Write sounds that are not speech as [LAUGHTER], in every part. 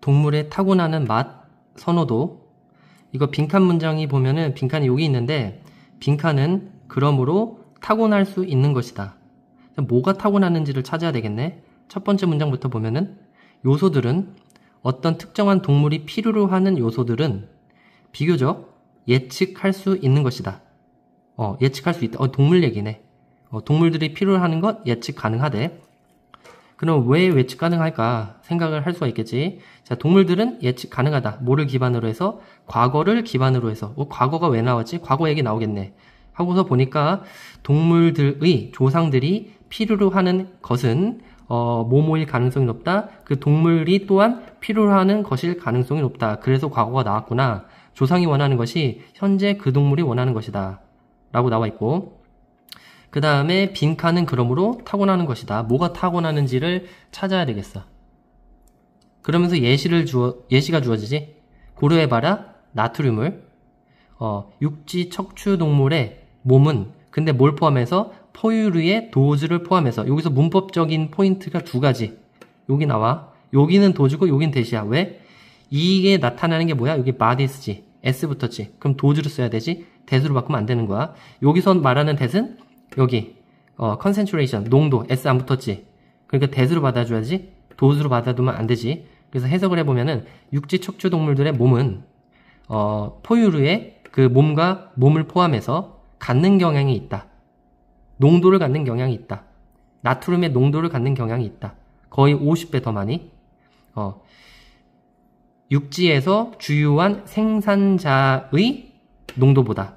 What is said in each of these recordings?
동물의 타고나는 맛, 선호도. 이거 빈칸 문장이 보면은 빈칸이 여기 있는데 빈칸은 그러므로 타고날 수 있는 것이다. 뭐가 타고나는지를 찾아야 되겠네. 첫 번째 문장부터 보면은 요소들은 어떤 특정한 동물이 필요로 하는 요소들은 비교적 예측할 수 있는 것이다. 어, 예측할 수 있다. 어, 동물 얘기네. 어, 동물들이 필요로 하는 것 예측 가능하대. 그럼 왜 예측 가능할까 생각을 할 수가 있겠지. 자, 동물들은 예측 가능하다. 뭐를 기반으로 해서? 과거를 기반으로 해서. 어, 과거가 왜 나왔지? 과거 얘기 나오겠네. 하고서 보니까 동물들의 조상들이 필요로 하는 것은 어, 모모일 가능성이 높다. 그 동물이 또한 필요로 하는 것일 가능성이 높다. 그래서 과거가 나왔구나. 조상이 원하는 것이 현재 그 동물이 원하는 것이다. 라고 나와 있고 그 다음에 빈칸은 그러므로 타고나는 것이다. 뭐가 타고나는지를 찾아야 되겠어. 그러면서 예시를 주어, 예시가 주어지지? 고려해봐라, 나트륨을. 어, 육지 척추 동물의 몸은, 근데 뭘 포함해서? 포유류의 도즈를 포함해서. 여기서 문법적인 포인트가 두 가지. 여기 나와. 여기는 도즈고 여긴 대시야. 왜? 이게 나타나는 게 뭐야? 여기 바디스지. S 붙었지. 그럼 도즈를 써야 되지. 대수로 바꾸면 안 되는 거야. 여기서 말하는 대은 여기 어, 컨센트레이션 농도 S 안 붙었지 그러니까 대수로 받아줘야지 도수로 받아두면 안 되지 그래서 해석을 해보면은 육지 척추 동물들의 몸은 어, 포유류의 그 몸과 몸을 포함해서 갖는 경향이 있다 농도를 갖는 경향이 있다 나트륨의 농도를 갖는 경향이 있다 거의 50배 더 많이 어, 육지에서 주요한 생산자의 농도보다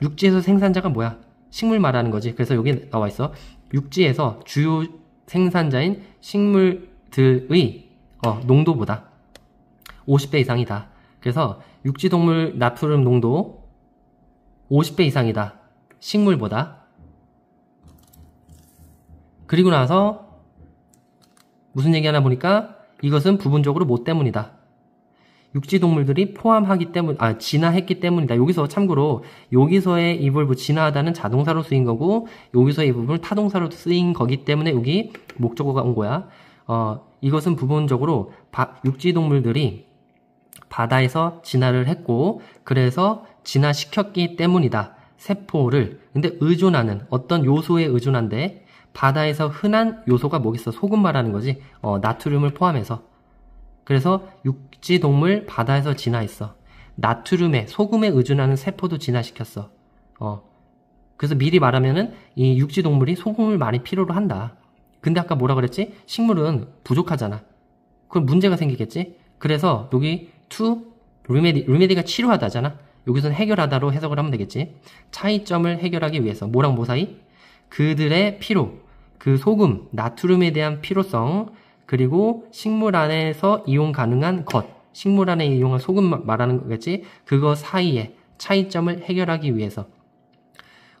육지에서 생산자가 뭐야? 식물 말하는 거지. 그래서 여기 나와 있어. 육지에서 주요 생산자인 식물들의 어, 농도보다 50배 이상이다. 그래서 육지동물 나트륨 농도 50배 이상이다. 식물보다. 그리고 나서 무슨 얘기 하나 보니까 이것은 부분적으로 뭐 때문이다. 육지 동물들이 포함하기 때문, 아, 진화했기 때문이다. 여기서 참고로, 여기서의 이볼브 진화하다는 자동사로 쓰인 거고, 여기서의 이 부분을 타동사로 쓰인 거기 때문에 여기 목적어가 온 거야. 어, 이것은 부분적으로 바, 육지 동물들이 바다에서 진화를 했고, 그래서 진화시켰기 때문이다. 세포를. 근데 의존하는, 어떤 요소에 의존한데, 바다에서 흔한 요소가 뭐겠어? 소금 말하는 거지. 어, 나트륨을 포함해서. 그래서 육지 동물 바다에서 진화했어. 나트륨에 소금에 의존하는 세포도 진화시켰어. 어. 그래서 미리 말하면은 이 육지 동물이 소금을 많이 필요로 한다. 근데 아까 뭐라 그랬지? 식물은 부족하잖아. 그럼 문제가 생기겠지? 그래서 여기 투 o 메디 m e d 가 치료하다잖아. 여기서는 해결하다로 해석을 하면 되겠지. 차이점을 해결하기 위해서 뭐랑 뭐 사이? 그들의 피로, 그 소금, 나트륨에 대한 피로성, 그리고 식물 안에서 이용 가능한 것, 식물 안에 이용한 소금 말하는 거겠지? 그거 사이에 차이점을 해결하기 위해서.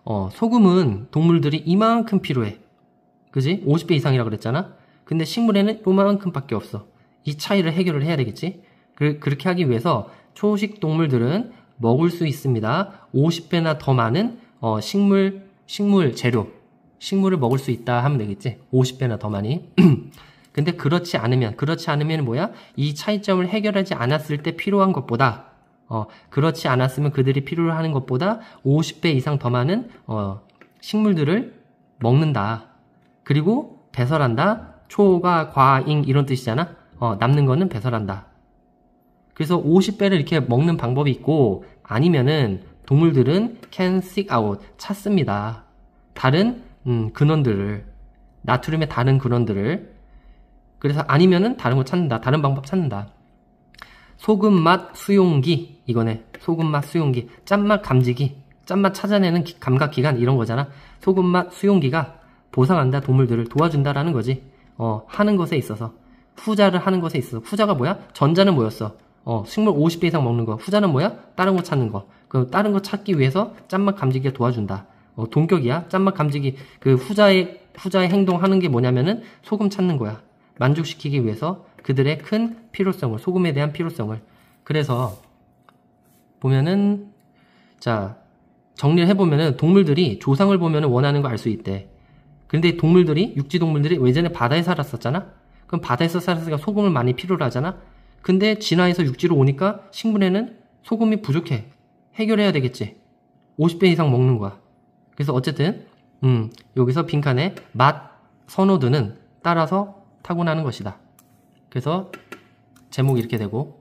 어, 소금은 동물들이 이만큼 필요해. 그지? 50배 이상이라 그랬잖아? 근데 식물에는 요만큼밖에 없어. 이 차이를 해결을 해야 되겠지? 그, 그렇게 하기 위해서 초식 동물들은 먹을 수 있습니다. 50배나 더 많은 어, 식물, 식물 재료, 식물을 먹을 수 있다 하면 되겠지? 50배나 더 많이. [CLEARS THROAT] 근데 그렇지 않으면 그렇지 않으면 뭐야? 이 차이점을 해결하지 않았을 때 필요한 것보다 어, 그렇지 않았으면 그들이 필요로 하는 것보다 50배 이상 더 많은 어, 식물들을 먹는다. 그리고 배설한다. 초가 과잉 이런 뜻이잖아. 어, 남는 거는 배설한다. 그래서 50배를 이렇게 먹는 방법이 있고 아니면은 동물들은 can seek out 찾습니다. 다른 음, 근원들을 나트륨의 다른 근원들을 그래서 아니면은 다른 거 찾는다. 다른 방법 찾는다. 소금맛 수용기 이거네. 소금맛 수용기. 짠맛 감지기. 짠맛 찾아내는 기, 감각기관 이런 거잖아. 소금맛 수용기가 보상한다 동물들을 도와준다라는 거지. 어 하는 것에 있어서 후자를 하는 것에 있어서 후자가 뭐야? 전자는 뭐였어? 어 식물 50배 이상 먹는 거. 후자는 뭐야? 다른 거 찾는 거. 그 다른 거 찾기 위해서 짠맛 감지기가 도와준다. 어, 동격이야. 짠맛 감지기 그 후자의 후자의 행동하는 게 뭐냐면은 소금 찾는 거야. 만족시키기 위해서 그들의 큰 필요성을 소금에 대한 필요성을 그래서 보면은 자 정리를 해보면은 동물들이 조상을 보면은 원하는 거 알 수 있대. 근데 동물들이 육지 동물들이 예전에 바다에 살았었잖아. 그럼 바다에서 살았으니까 소금을 많이 필요로 하잖아. 근데 진화에서 육지로 오니까 식물에는 소금이 부족해. 해결해야 되겠지. 50배 이상 먹는 거야. 그래서 어쨌든 음, 여기서 빈칸에 맛 선호도는 따라서 타고나는 것이다. 그래서 제목이 이렇게 되고